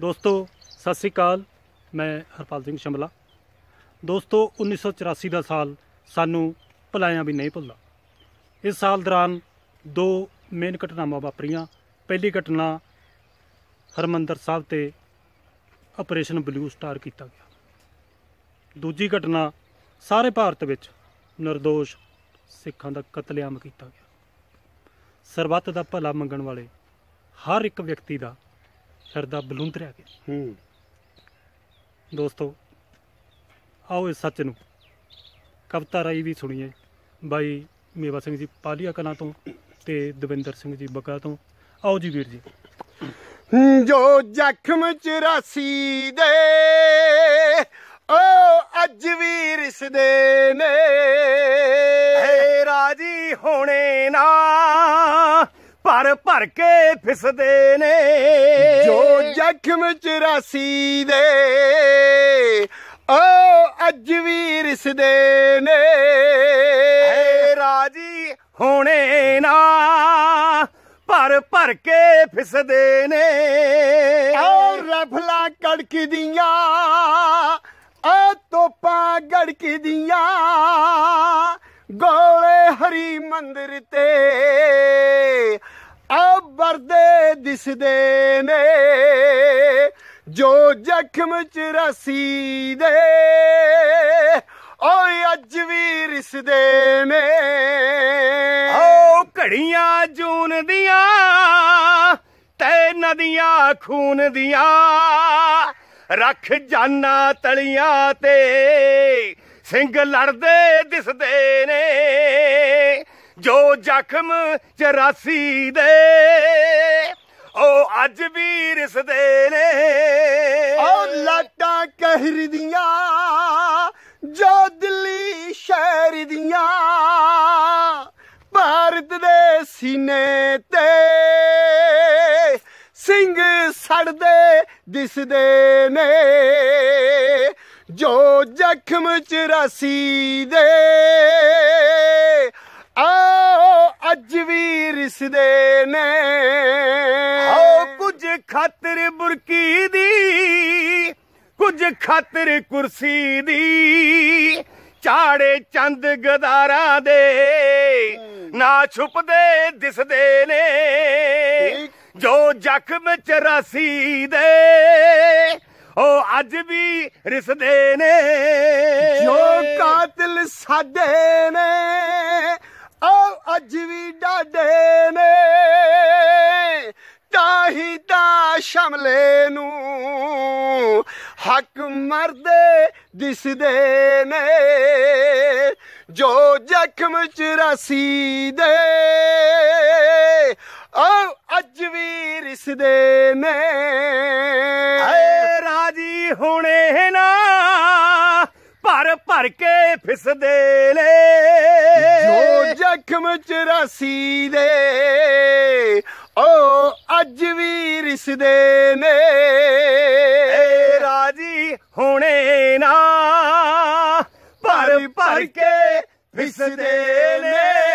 ਦੋਸਤੋ ਸਤਿ ਸ੍ਰੀ ਅਕਾਲ ਮੈਂ ਹਰਪਾਲ ਸਿੰਘ ਸ਼ਮਲਾ ਦੋਸਤੋ 1984 ਦਾ ਸਾਲ ਸਾਨੂੰ ਭੁਲਾਇਆ ਵੀ ਨਹੀਂ ਭੁੱਲਦਾ ਇਸ ਸਾਲ ਦੌਰਾਨ ਦੋ ਮੇਨ ਘਟਨਾਵਾਂ ਵਾਪਰੀਆਂ ਪਹਿਲੀ ਘਟਨਾ ਹਰਮੰਦਰ ਸਾਹਿਬ ਤੇ ਆਪਰੇਸ਼ਨ ਬਲੂ ਸਟਾਰ ਕੀਤਾ ਗਿਆ ਦੂਜੀ ਘਟਨਾ ਸਾਰੇ ਭਾਰਤ ਵਿੱਚ ਨਿਰਦੋਸ਼ ਸਿੱਖਾਂ ਦਾ ਕਤਲੇਆਮ ਕੀਤਾ ਗਿਆ ਸਰਬੱਤ ਦਾ ਭਲਾ ਮੰਗਣ ਵਾਲੇ ਹਰ ਇੱਕ ਵਿਅਕਤੀ ਦਾ ਸਰਦਾ ਦਾ ਬਲੂੰਦ ਰਿਆ ਗਿਆ ਹੂੰ ਦੋਸਤੋ ਆਓ ਇਸ ਸੱਚ ਨੂੰ ਕਵਤਾ ਰਾਈ ਵੀ ਸੁਣੀਏ ਬਾਈ ਮੇਵਾ ਸਿੰਘ ਜੀ ਪਾਲੀਆ ਕਲਾਂ ਤੋਂ ਤੇ ਦਵਿੰਦਰ ਸਿੰਘ ਜੀ ਬਕਾ ਤੋਂ ਆਓ ਜੀ ਵੀਰ ਜੀ ਜੋ ਜ਼ਖਮ ਰਸੀ ਦੇ ਓ ਅੱਜ ਵੀ ਰਿਸਦੇ ਨੇ ਹੈ ਰਾਜੀ ਹੋਣੇ ਨਾ ਭਰ ਭਰ ਕੇ ਫਿਸਦੇ ਨੇ ਜੋ ਜ਼ਖਮ ਚਰਾਸੀ ਦੇ ਓ ਅੱਜ ਵੀ ਰਿਸਦੇ ਨੇ ਰਾਜੀ ਹੋਣੇ ਨਾ ਭਰ ਭਰ ਕੇ ਫਿਸਦੇ ਨੇ ਓ ਰਫਲਾ ਕੜਕਦੀਆਂ ਓ ਤੋਪਾਂ ਗੜਕਦੀਆਂ ਗੋਲੇ ਹਰੀ ਮੰਦਰ ਤੇ ਅਬਰਦੇ ਦਿਸਦੇ ਨੇ ਜੋ ਜ਼ਖਮ ਚ ਰਸੀ ਦੇ ਓਏ ਅੱਜ ਵੀ ਰਿਸਦੇ ਨੇ ਓ ਘੜੀਆਂ ਜੂਨ ਦੀਆਂ ਤੇ ਨਦੀਆਂ ਖੂਨ ਦੀਆਂ ਰੱਖ ਜਾਨਾ ਤਲੀਆਂ ਤੇ ਸਿੰਘ ਲੜਦੇ ਦਿਸਦੇ ਨੇ ਜੋ ਜ਼ਖਮ ਚਰਾਸੀ ਦੇ ਉਹ ਅੱਜ ਵੀ ਰਿਸਦੇ ਨੇ ਉਹ ਲਾਟਾਂ ਕਹਿਰ ਦੀਆਂ ਜੋ ਦਿੱਲੀ ਸ਼ਹਿਰ ਦੀਆਂ ਭਾਰਤ ਦੇ ਸੀਨੇ ਤੇ ਸਿੰਘ ਸੜਦੇ ਦਿਸਦੇ ਨੇ ਜੋ ਜ਼ਖਮ ਚਰਾਸੀ ਦੇ ਆਓ ਅੱਜ ਵੀ ਰਿਸਦੇ ਨੇ ਹੋ ਕੁਝ ਖਾਤਰ ਬੁਰਕੀ ਦੀ ਕੁਝ ਖਾਤਰ ਕੁਰਸੀ ਦੀ ਚਾੜੇ ਚੰਦ ਗਦਾਰਾਂ ਦੇ ਨਾ ਛੁਪਦੇ ਦਿਸਦੇ ਨੇ ਜੋ ਜ਼ਖਮ ਰਸੀ ਦੇ ਉਹ ਅੱਜ ਵੀ ਰਿਸਦੇ ਨੇ ਜੋ ਕਾਤਲ ਸਾਡੇ ਨੇ ਸ਼ਮਲੇ ਨੂੰ ਹੱਕ ਮਰਦੇ ਦਿਸਦੇ ਨੇ ਜੋ ਜ਼ਖਮ ਚ ਰਸੀ ਦੇ ਆਹ ਅੱਜ ਵੀ ਰਿਸਦੇ ਨੇ ਹਏ ਰਾਜੀ ਹੁਣੇ ਨਾ ਪਰ ਭਰ ਕੇ ਫਿਸਦੇ ਲੈ ਜੋ ਜ਼ਖਮ ਚ ਰਸੀ ਦੇ ਓ ਅੱਜ ਵੀ ਰਿਸਦੇ ਨੇ ਰਾਜੀ ਹੁਣੇ ਨਾ ਪਰ ਭਰ ਕੇ ਰਿਸਦੇ ਨੇ